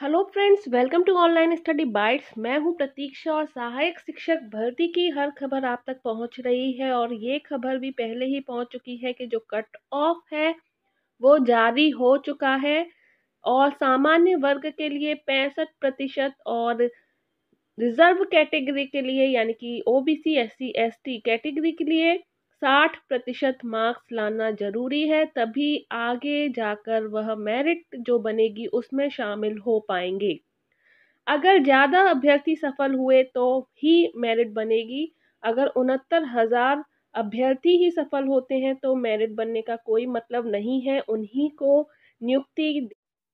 hello friends welcome to online study bytes मैं हूं प्रतीक्षा और सहायक शिक्षक भर्ती की हर खबर आप तक पहुंच रही है और ये खबर भी पहले ही पहुंच चुकी है कि जो कट ऑफ है वो जारी हो चुका है और सामान्य वर्ग के लिए पैंसठ प्रतिशत और रिजर्व कैटेगरी के लिए यानी कि ओबीसी एससी एसटी कैटेगरी के लिए साठ प्रतिशत मार्क्स लाना ज़रूरी है तभी आगे जाकर वह मेरिट जो बनेगी उसमें शामिल हो पाएंगे अगर ज़्यादा अभ्यर्थी सफल हुए तो ही मेरिट बनेगी अगर उनहत्तर हज़ार अभ्यर्थी ही सफल होते हैं तो मेरिट बनने का कोई मतलब नहीं है उन्हीं को नियुक्ति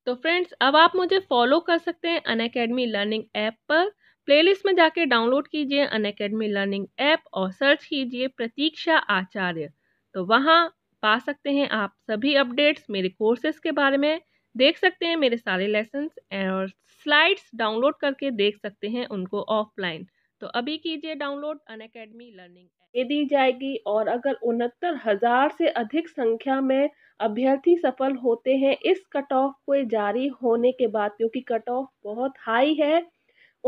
तो फ्रेंड्स अब आप मुझे फॉलो कर सकते हैं अन लर्निंग ऐप पर प्लेलिस्ट में जाके डाउनलोड कीजिए अन अकेडमी लर्निंग ऐप और सर्च कीजिए प्रतीक्षा आचार्य तो वहाँ पा सकते हैं आप सभी अपडेट्स मेरे कोर्सेज के बारे में देख सकते हैं मेरे सारे लेसन्स और स्लाइड्स डाउनलोड करके देख सकते हैं उनको ऑफलाइन तो अभी कीजिए डाउनलोड अन अकेडमी लर्निंग ये दी जाएगी और अगर उनहत्तर हजार से अधिक संख्या में अभ्यर्थी सफल होते हैं इस कट ऑफ को जारी होने के बाद क्योंकि कट ऑफ बहुत हाई है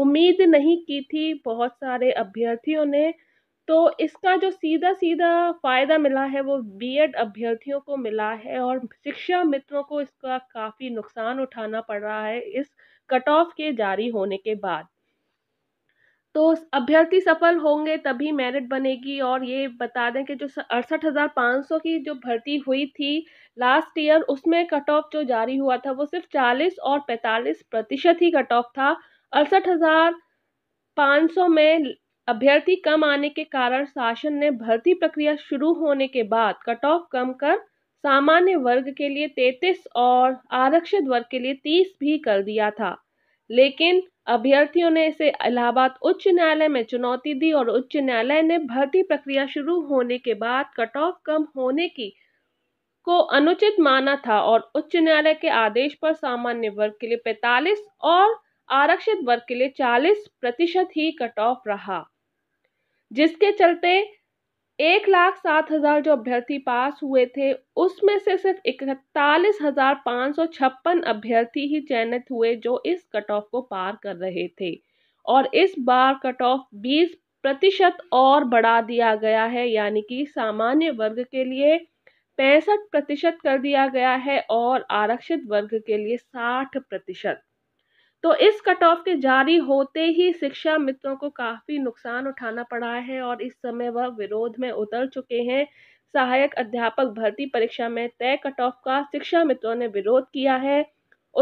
उम्मीद नहीं की थी बहुत सारे अभ्यर्थियों ने तो इसका जो सीधा सीधा फ़ायदा मिला है वो बीएड अभ्यर्थियों को मिला है और शिक्षा मित्रों को इसका काफ़ी नुकसान उठाना पड़ रहा है इस कट ऑफ के जारी होने के बाद तो अभ्यर्थी सफल होंगे तभी मेरिट बनेगी और ये बता दें कि जो अड़सठ हज़ार पाँच सौ की जो भर्ती हुई थी लास्ट ईयर उसमें कट ऑफ जो जारी हुआ था वो सिर्फ चालीस और पैंतालीस प्रतिशत ही कट ऑफ था अड़सठ हजार पाँच सौ में अभ्यर्थी कम आने के कारण शासन ने भर्ती प्रक्रिया शुरू होने के बाद कट ऑफ कम कर सामान्य वर्ग के लिए तैतीस और आरक्षित वर्ग के लिए तीस भी कर दिया था लेकिन अभ्यर्थियों ने इसे इलाहाबाद उच्च न्यायालय में चुनौती दी और उच्च न्यायालय ने भर्ती प्रक्रिया शुरू होने के बाद कट ऑफ कम होने की को अनुचित माना था और उच्च न्यायालय के आदेश पर सामान्य वर्ग के लिए 45 और आरक्षित वर्ग के लिए 40 प्रतिशत ही कट ऑफ रहा जिसके चलते एक लाख सात हजार जो अभ्यर्थी पास हुए थे उसमें से सिर्फ इकतालीस हजार पाँच सौ छप्पन अभ्यर्थी ही चयनित हुए जो इस कट ऑफ को पार कर रहे थे और इस बार कट ऑफ बीस प्रतिशत और बढ़ा दिया गया है यानी कि सामान्य वर्ग के लिए पैंसठ प्रतिशत कर दिया गया है और आरक्षित वर्ग के लिए साठ प्रतिशत तो इस कट ऑफ के जारी होते ही शिक्षा मित्रों को काफ़ी नुकसान उठाना पड़ा है और इस समय वह विरोध में उतर चुके हैं सहायक अध्यापक भर्ती परीक्षा में तय कट ऑफ का शिक्षा मित्रों ने विरोध किया है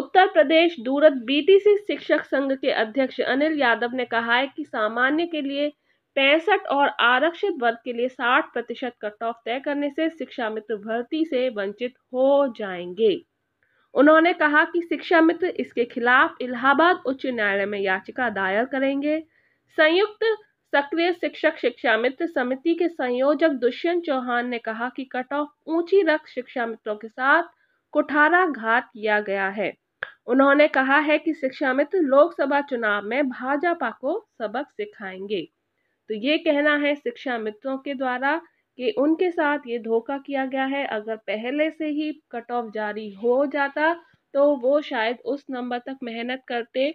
उत्तर प्रदेश दूरत बीटीसी शिक्षक संघ के अध्यक्ष अनिल यादव ने कहा है कि सामान्य के लिए पैंसठ और आरक्षित वर्ग के लिए साठ प्रतिशत कट ऑफ तय करने से शिक्षा मित्र भर्ती से वंचित हो जाएंगे उन्होंने कहा कि शिक्षा मित्र इसके खिलाफ इलाहाबाद उच्च न्यायालय में याचिका दायर करेंगे संयुक्त सक्रिय शिक्षक शिक्षा मित्र समिति के संयोजक दुष्यंत चौहान ने कहा कि कट ऑफ ऊंची रख शिक्षा मित्रों के साथ कुठारा घात किया गया है उन्होंने कहा है कि शिक्षा मित्र लोकसभा चुनाव में भाजपा को सबक सिखाएंगे तो ये कहना है शिक्षा मित्रों के द्वारा कि उनके साथ ये धोखा किया गया है अगर पहले से ही कट ऑफ जारी हो जाता तो वो शायद उस नंबर तक मेहनत करते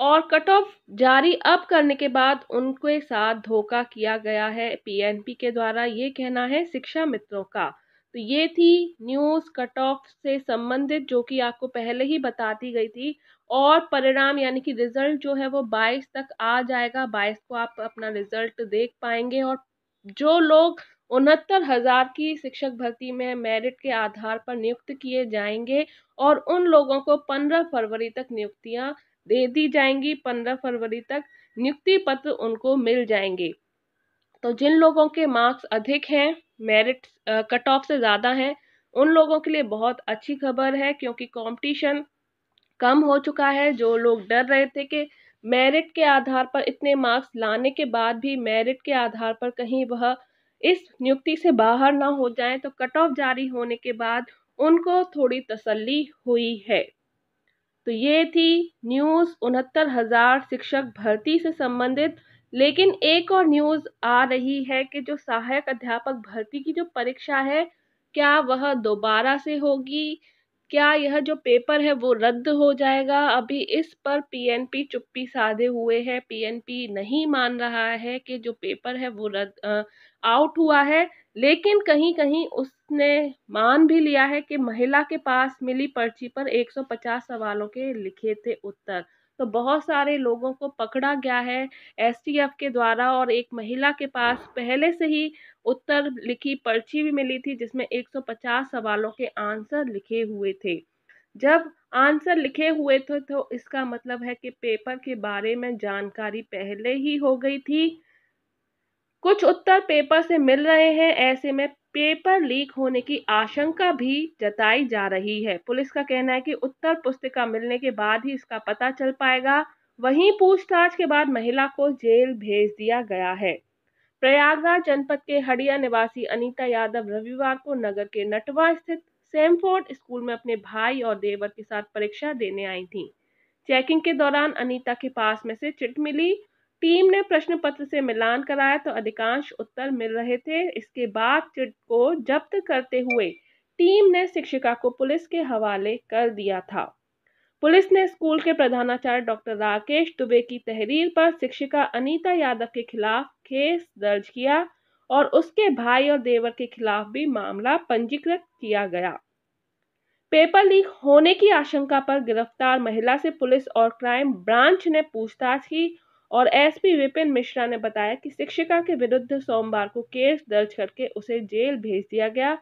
और कट ऑफ जारी अब करने के बाद उनके साथ धोखा किया गया है पीएनपी के द्वारा ये कहना है शिक्षा मित्रों का तो ये थी न्यूज़ कट ऑफ से संबंधित जो कि आपको पहले ही बता दी गई थी और परिणाम यानी कि रिजल्ट जो है वो 22 तक आ जाएगा 22 को आप अपना रिजल्ट देख पाएंगे और जो लोग उनहत्तर हज़ार की शिक्षक भर्ती में मेरिट के आधार पर नियुक्त किए जाएंगे और उन लोगों को पंद्रह फरवरी तक नियुक्तियां दे दी जाएंगी पंद्रह फरवरी तक नियुक्ति पत्र उनको मिल जाएंगे तो जिन लोगों के मार्क्स अधिक हैं मेरिट कट ऑफ से ज़्यादा हैं उन लोगों के लिए बहुत अच्छी खबर है क्योंकि कंपटीशन कम हो चुका है जो लोग डर रहे थे कि मेरिट के आधार पर इतने मार्क्स लाने के बाद भी मेरिट के आधार पर कहीं वह इस नियुक्ति से बाहर ना हो जाए तो कट ऑफ जारी होने के बाद उनको थोड़ी तसल्ली हुई है तो ये थी न्यूज़ उनहत्तर हज़ार शिक्षक भर्ती से संबंधित लेकिन एक और न्यूज़ आ रही है कि जो सहायक अध्यापक भर्ती की जो परीक्षा है क्या वह दोबारा से होगी क्या यह जो पेपर है वो रद्द हो जाएगा अभी इस पर पीएनपी चुप्पी साधे हुए है पीएनपी नहीं मान रहा है कि जो पेपर है वो रद्द आउट हुआ है लेकिन कहीं कहीं उसने मान भी लिया है कि महिला के पास मिली पर्ची पर 150 सवालों के लिखे थे उत्तर तो बहुत सारे लोगों को पकड़ा गया है एसटीएफ के द्वारा और एक महिला के पास पहले से ही उत्तर लिखी पर्ची भी मिली थी जिसमें 150 सवालों के आंसर लिखे हुए थे जब आंसर लिखे हुए थे तो इसका मतलब है कि पेपर के बारे में जानकारी पहले ही हो गई थी कुछ उत्तर पेपर से मिल रहे हैं ऐसे में पेपर लीक होने की आशंका भी जताई जा रही है पुलिस का कहना है कि उत्तर पुस्तिका मिलने के बाद ही इसका पता चल पाएगा वहीं पूछताछ के बाद महिला को जेल भेज दिया गया है प्रयागराज जनपद के हड़िया निवासी अनीता यादव रविवार को नगर के नटवा स्थित सेमफोर्ड स्कूल में अपने भाई और देवर के साथ परीक्षा देने आई थी चेकिंग के दौरान अनीता के पास में से चिट मिली टीम ने प्रश्न पत्र से मिलान कराया तो अधिकांश उत्तर मिल रहे थे इसके बाद चिट को जब्त करते हुए टीम ने शिक्षिका को पुलिस के हवाले कर दिया था पुलिस ने स्कूल के प्रधानाचार्य डॉक्टर राकेश दुबे की तहरीर पर शिक्षिका अनीता यादव के खिलाफ केस दर्ज किया और उसके भाई और देवर के खिलाफ भी मामला पंजीकृत किया गया पेपर लीक होने की आशंका पर गिरफ्तार महिला से पुलिस और क्राइम ब्रांच ने पूछताछ की और एसपी विपिन मिश्रा ने बताया कि शिक्षिका के विरुद्ध सोमवार को केस दर्ज करके उसे जेल भेज दिया गया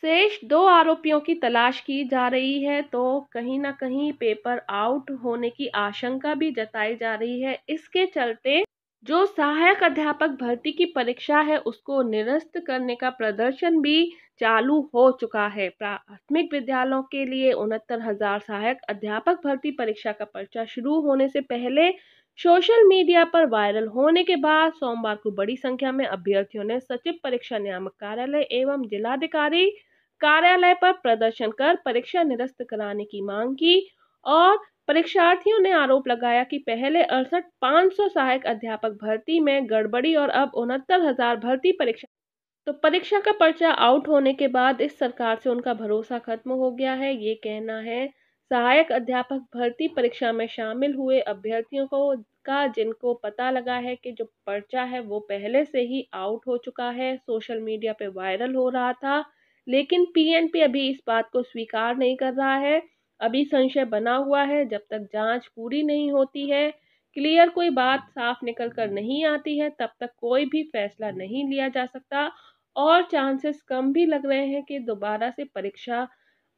शेष दो आरोपियों की तलाश की जा रही है तो कहीं ना कहीं पेपर आउट होने की आशंका भी जताई जा रही है इसके चलते जो सहायक अध्यापक भर्ती की परीक्षा है उसको निरस्त करने का प्रदर्शन भी चालू हो चुका है प्राथमिक विद्यालयों के लिए उनहत्तर हजार सहायक अध्यापक भर्ती परीक्षा का पर्चा शुरू होने से पहले सोशल मीडिया पर वायरल होने के बाद सोमवार को बड़ी संख्या में अभ्यर्थियों ने सचिव परीक्षा नियामक कार्यालय एवं जिलाधिकारी कार्यालय पर प्रदर्शन कर परीक्षा निरस्त कराने की मांग की और परीक्षार्थियों ने आरोप लगाया कि पहले अड़सठ पाँच सौ सहायक अध्यापक भर्ती में गड़बड़ी और अब उनहत्तर हजार भर्ती परीक्षा तो परीक्षा का पर्चा आउट होने के बाद इस सरकार से उनका भरोसा खत्म हो गया है ये कहना है सहायक अध्यापक भर्ती परीक्षा में शामिल हुए अभ्यर्थियों को का जिनको पता लगा है कि जो पर्चा है वो पहले से ही आउट हो चुका है सोशल मीडिया पे वायरल हो रहा था लेकिन पीएनपी अभी इस बात को स्वीकार नहीं कर रहा है अभी संशय बना हुआ है जब तक जांच पूरी नहीं होती है क्लियर कोई बात साफ निकल कर नहीं आती है तब तक कोई भी फैसला नहीं लिया जा सकता और चांसेस कम भी लग रहे हैं कि दोबारा से परीक्षा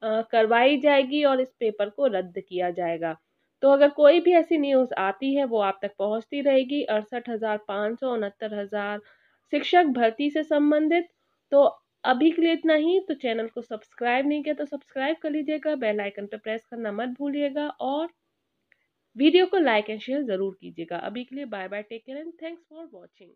करवाई जाएगी और इस पेपर को रद्द किया जाएगा तो अगर कोई भी ऐसी न्यूज़ आती है वो आप तक पहुंचती रहेगी अड़सठ हज़ार पाँच सौ उनहत्तर हज़ार शिक्षक भर्ती से संबंधित तो अभी के लिए इतना ही तो चैनल को सब्सक्राइब नहीं किया तो सब्सक्राइब कर लीजिएगा बेल आइकन पर प्रेस करना मत भूलिएगा और वीडियो को लाइक एंड शेयर ज़रूर कीजिएगा अभी के लिए bye bye take care and thanks for watching